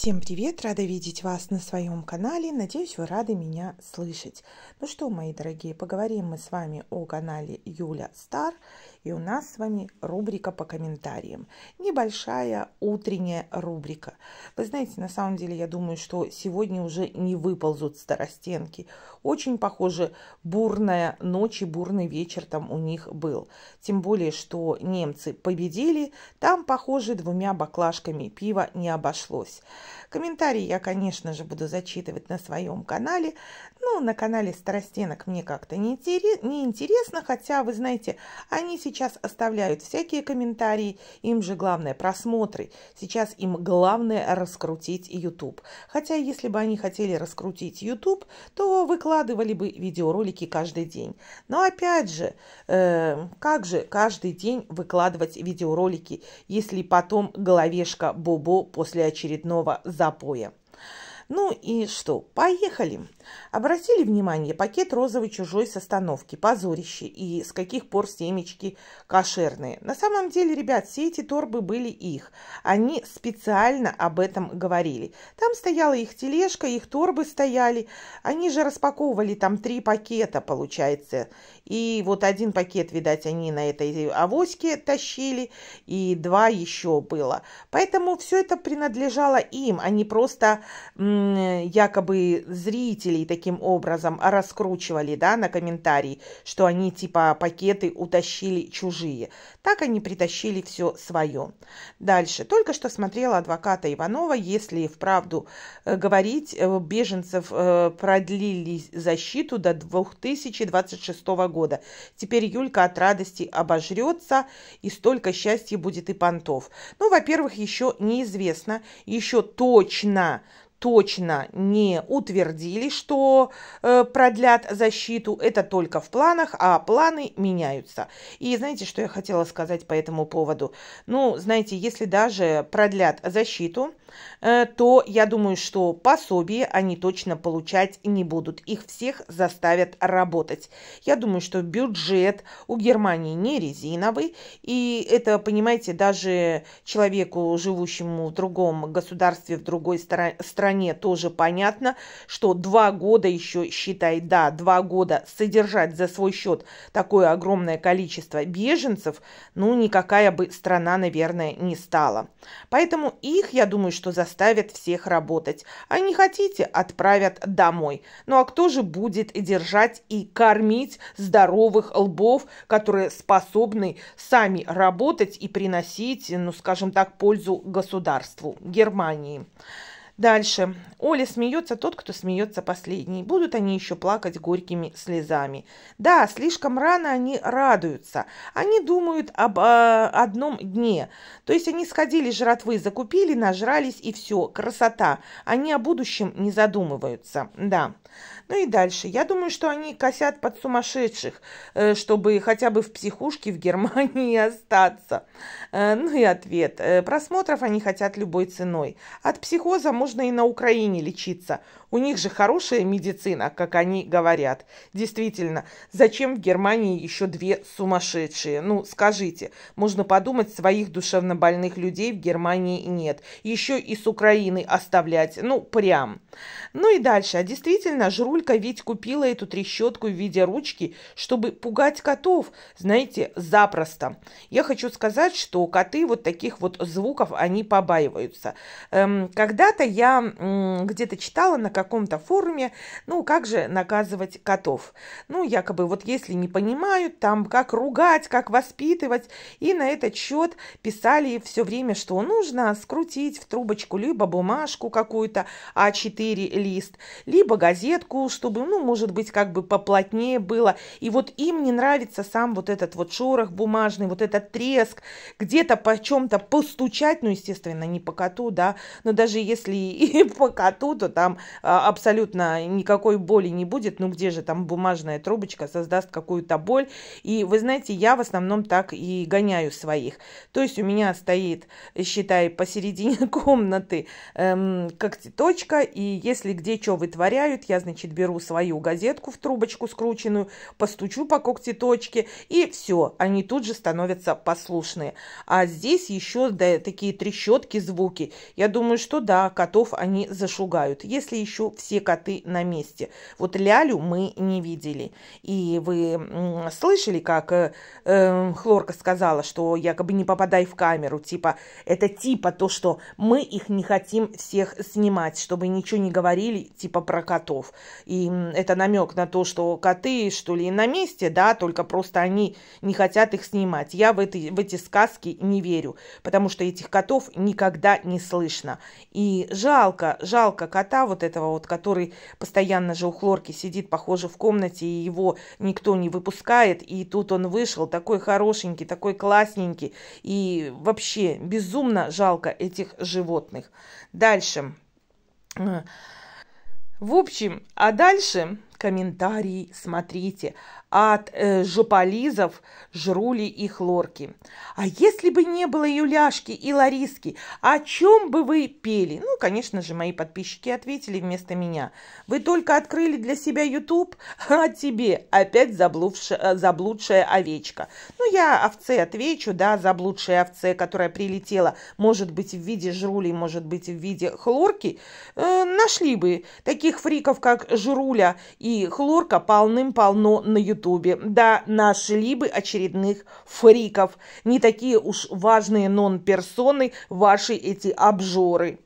Всем привет! Рада видеть вас на своем канале. Надеюсь, вы рады меня слышать. Ну что, мои дорогие, поговорим мы с вами о канале Юля Стар и у нас с вами рубрика по комментариям. Небольшая утренняя рубрика. Вы знаете, на самом деле, я думаю, что сегодня уже не выползут старостенки. Очень, похоже, бурная ночь и бурный вечер там у них был. Тем более, что немцы победили. Там, похоже, двумя баклажками пива не обошлось. Комментарии я, конечно же, буду зачитывать на своем канале. Ну, на канале Старостенок мне как-то не интересно, хотя, вы знаете, они сейчас сейчас оставляют всякие комментарии, им же главное просмотры. Сейчас им главное раскрутить YouTube. Хотя, если бы они хотели раскрутить YouTube, то выкладывали бы видеоролики каждый день. Но опять же, э, как же каждый день выкладывать видеоролики, если потом головешка Бобо после очередного запоя? Ну и что, поехали. Обратили внимание пакет розовый чужой с остановки, позорище и с каких пор семечки кошерные. На самом деле, ребят, все эти торбы были их. Они специально об этом говорили. Там стояла их тележка, их торбы стояли. Они же распаковывали там три пакета, получается. И вот один пакет, видать, они на этой авоське тащили, и два еще было. Поэтому все это принадлежало им, а не просто м, якобы зрителей таким образом раскручивали, да, на комментарии, что они типа пакеты утащили чужие. Так они притащили все свое. Дальше. Только что смотрела адвоката Иванова. Если вправду э, говорить, э, беженцев э, продлили защиту до 2026 года. Теперь Юлька от радости обожрется и столько счастья будет и понтов. Ну, во-первых, еще неизвестно, еще точно, точно не утвердили, что э, продлят защиту. Это только в планах, а планы меняются. И знаете, что я хотела сказать по этому поводу? Ну, знаете, если даже продлят защиту, э, то я думаю, что пособие они точно получать не будут. Их всех заставят работать. Я думаю, что бюджет у Германии не резиновый. И это, понимаете, даже человеку, живущему в другом государстве, в другой стране, стране тоже понятно, что два года еще, считай, да, два года содержать за свой счет такое огромное количество беженцев, ну, никакая бы страна, наверное, не стала. Поэтому их, я думаю, что заставят всех работать. А не хотите, отправят домой. Ну, а кто же будет держать и кормить здоровых лбов, которые способны сами работать и приносить, ну, скажем так, пользу государству, Германии. Дальше. Оля смеется тот, кто смеется последний. Будут они еще плакать горькими слезами. Да, слишком рано они радуются. Они думают об э, одном дне. То есть они сходили жратвы, закупили, нажрались и все. Красота. Они о будущем не задумываются. Да. Ну и дальше. Я думаю, что они косят под сумасшедших, э, чтобы хотя бы в психушке в Германии остаться. Э, ну и ответ. Э, просмотров они хотят любой ценой. От психоза можно и на Украине лечиться. У них же хорошая медицина, как они говорят. Действительно, зачем в Германии еще две сумасшедшие? Ну, скажите, можно подумать, своих душевнобольных людей в Германии нет. Еще и с Украины оставлять, ну, прям. Ну и дальше. А действительно, Жрулька ведь купила эту трещотку в виде ручки, чтобы пугать котов, знаете, запросто. Я хочу сказать, что коты вот таких вот звуков, они побаиваются. Эм, когда-то я эм, где-то читала на каком-то форуме, ну, как же наказывать котов. Ну, якобы, вот если не понимают, там, как ругать, как воспитывать, и на этот счет писали все время, что нужно скрутить в трубочку либо бумажку какую-то А4 лист, либо газетку, чтобы, ну, может быть, как бы поплотнее было. И вот им не нравится сам вот этот вот шорох бумажный, вот этот треск, где-то по чем-то постучать, ну, естественно, не по коту, да, но даже если и по коту, то там а, абсолютно никакой боли не будет. Ну где же там бумажная трубочка создаст какую-то боль? И вы знаете, я в основном так и гоняю своих. То есть у меня стоит, считай, посередине комнаты эм, когтеточка, и если где что вытворяют, я, значит, беру свою газетку в трубочку скрученную, постучу по когтеточке, и все, они тут же становятся послушные. А здесь еще да, такие трещотки звуки. Я думаю, что да, котов они зашугают. Если еще еще все коты на месте. Вот Лялю мы не видели. И вы слышали, как э, э, Хлорка сказала, что якобы не попадай в камеру, типа, это типа то, что мы их не хотим всех снимать, чтобы ничего не говорили, типа, про котов. И это намек на то, что коты, что ли, на месте, да, только просто они не хотят их снимать. Я в, этой, в эти сказки не верю, потому что этих котов никогда не слышно. И жалко, жалко кота вот этого вот, который постоянно же у хлорки сидит, похоже, в комнате, и его никто не выпускает. И тут он вышел, такой хорошенький, такой классненький. И вообще безумно жалко этих животных. Дальше. Э, в общем, а дальше комментарии смотрите от э, жополизов, жрули и хлорки. А если бы не было Юляшки и Лариски, о чем бы вы пели? Ну, конечно же, мои подписчики ответили вместо меня. Вы только открыли для себя YouTube, а тебе опять заблудшая, э, заблудшая овечка. Ну, я овце отвечу, да, заблудшая овце, которая прилетела, может быть, в виде жрули, может быть, в виде хлорки. Э, нашли бы таких фриков, как жруля и хлорка, полным-полно на YouTube Ютубе. Да, нашли бы очередных фриков. Не такие уж важные нон-персоны ваши эти обжоры.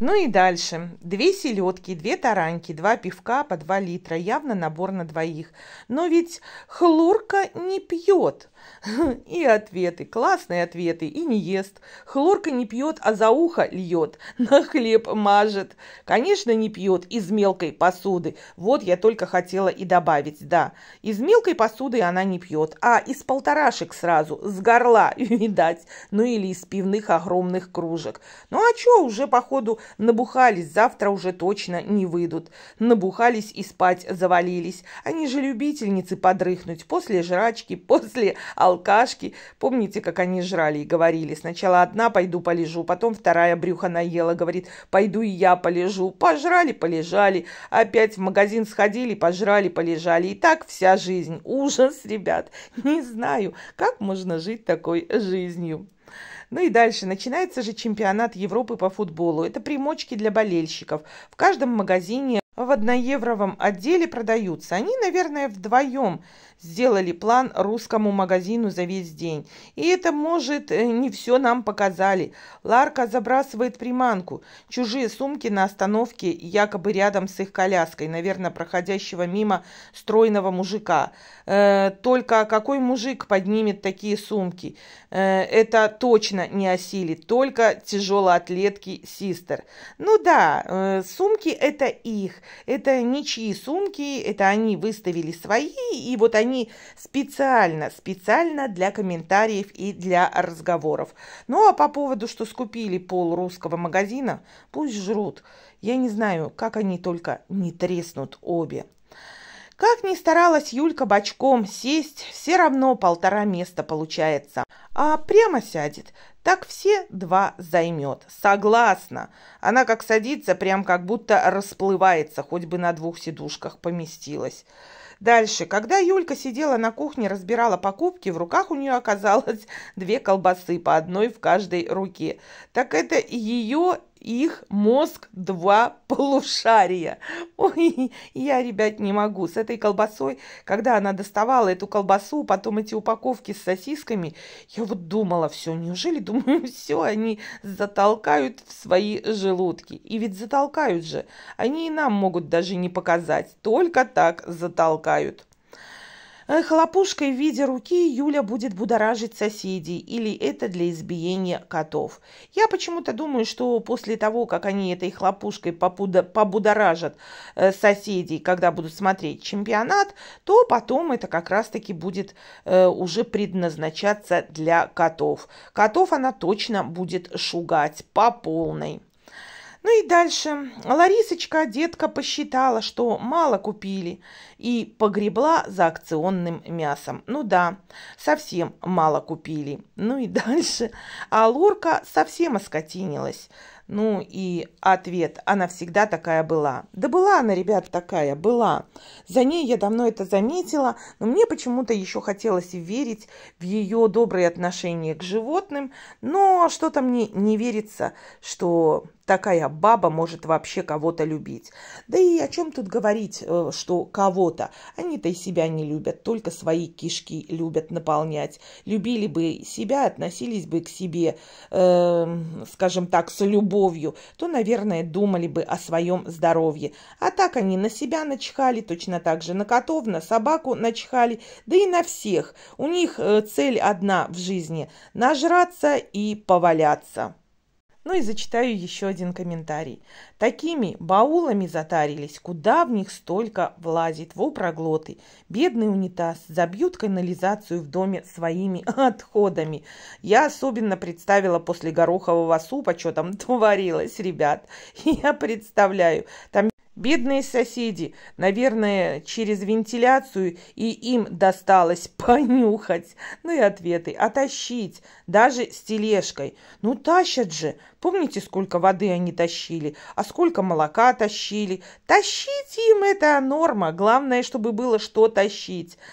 Ну и дальше. Две селедки, две таранки, два пивка по два литра. Явно набор на двоих. Но ведь хлорка не пьет. И ответы, классные ответы, и не ест. Хлорка не пьет, а за ухо льет, на хлеб мажет. Конечно, не пьет из мелкой посуды. Вот я только хотела и добавить, да. Из мелкой посуды она не пьет, а из полторашек сразу, с горла, видать. Ну или из пивных огромных кружек. Ну а чё, уже, походу, Набухались, завтра уже точно не выйдут. Набухались и спать завалились. Они же любительницы подрыхнуть после жрачки, после алкашки. Помните, как они жрали и говорили? Сначала одна пойду полежу, потом вторая брюха наела, говорит, пойду и я полежу. Пожрали, полежали, опять в магазин сходили, пожрали, полежали. И так вся жизнь. Ужас, ребят. Не знаю, как можно жить такой жизнью. Ну и дальше. Начинается же чемпионат Европы по футболу. Это примочки для болельщиков. В каждом магазине в одноевровом отделе продаются. Они, наверное, вдвоем сделали план русскому магазину за весь день. И это, может, э, не все нам показали. Ларка забрасывает приманку. Чужие сумки на остановке, якобы рядом с их коляской, наверное, проходящего мимо стройного мужика. Э, только какой мужик поднимет такие сумки? Э, это точно не осилит, только тяжелоатлетки Систер. Ну да, э, сумки это их, это ничьи сумки, это они выставили свои, и вот они они специально, специально для комментариев и для разговоров. Ну а по поводу, что скупили пол русского магазина, пусть жрут. Я не знаю, как они только не треснут обе. Как ни старалась Юлька бочком сесть, все равно полтора места получается а прямо сядет. Так все два займет. Согласна. Она как садится, прям как будто расплывается, хоть бы на двух сидушках поместилась. Дальше, когда Юлька сидела на кухне, разбирала покупки, в руках у нее оказалось две колбасы, по одной в каждой руке. Так это ее их мозг два полушария. Ой, я, ребят, не могу. С этой колбасой, когда она доставала эту колбасу, потом эти упаковки с сосисками, я вот думала, все, неужели, думаю, все, они затолкают в свои желудки. И ведь затолкают же. Они и нам могут даже не показать, только так затолкают. Э, хлопушкой в виде руки Юля будет будоражить соседей, или это для избиения котов. Я почему-то думаю, что после того, как они этой хлопушкой побудоражат э, соседей, когда будут смотреть чемпионат, то потом это как раз-таки будет э, уже предназначаться для котов. Котов она точно будет шугать по полной. Ну и дальше. Ларисочка, детка, посчитала, что мало купили и погребла за акционным мясом. Ну да, совсем мало купили. Ну и дальше. А Лорка совсем оскотинилась. Ну и ответ, она всегда такая была. Да была она, ребят, такая, была. За ней я давно это заметила, но мне почему-то еще хотелось верить в ее добрые отношения к животным, но что-то мне не верится, что такая баба может вообще кого-то любить. Да и о чем тут говорить, э, что кого-то? Они-то и себя не любят, только свои кишки любят наполнять. Любили бы себя, относились бы к себе, э, скажем так, с любовью, то, наверное, думали бы о своем здоровье. А так они на себя начихали, точно так же на котов, на собаку начихали, да и на всех. У них э, цель одна в жизни – нажраться и поваляться. Ну и зачитаю еще один комментарий. Такими баулами затарились, куда в них столько влазит, во проглоты. Бедный унитаз, забьют канализацию в доме своими отходами. Я особенно представила после горохового супа, что там творилось, ребят. Я представляю, там Бедные соседи, наверное, через вентиляцию и им досталось понюхать, ну и ответы, отащить, даже с тележкой. Ну тащат же, Помните, сколько воды они тащили, а сколько молока тащили? Тащить им это норма. Главное, чтобы было что тащить.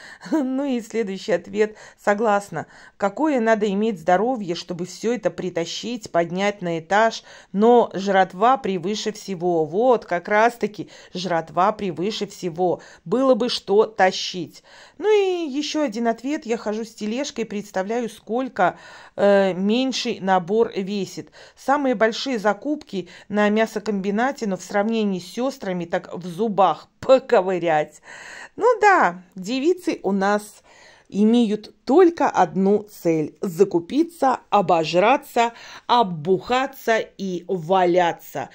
Ну и следующий ответ. Согласна. Какое надо иметь здоровье, чтобы все это притащить, поднять на этаж. Но жратва превыше всего. Вот, как раз-таки, жратва превыше всего. Было бы что тащить. Ну и еще один ответ. Я хожу с тележкой, представляю, сколько э, меньший набор весит. Сам Самые большие закупки на мясокомбинате, но в сравнении с сестрами так в зубах поковырять. Ну да, девицы у нас имеют только одну цель – закупиться, обожраться, оббухаться и валяться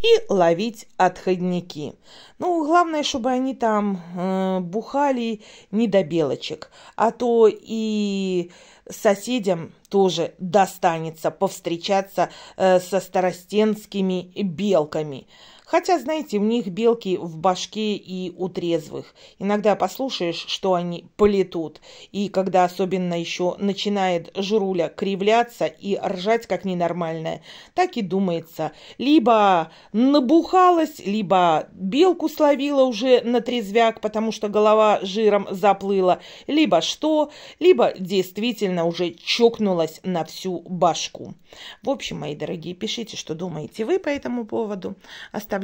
и ловить отходники. Ну, главное, чтобы они там э, бухали не до белочек, а то и соседям тоже достанется повстречаться э, со старостенскими белками – Хотя, знаете, у них белки в башке и у трезвых. Иногда послушаешь, что они полетут. И когда особенно еще начинает жруля кривляться и ржать как ненормальная, так и думается. Либо набухалась, либо белку словила уже на трезвяк, потому что голова жиром заплыла, либо что, либо действительно уже чокнулась на всю башку. В общем, мои дорогие, пишите, что думаете вы по этому поводу. Оставляйте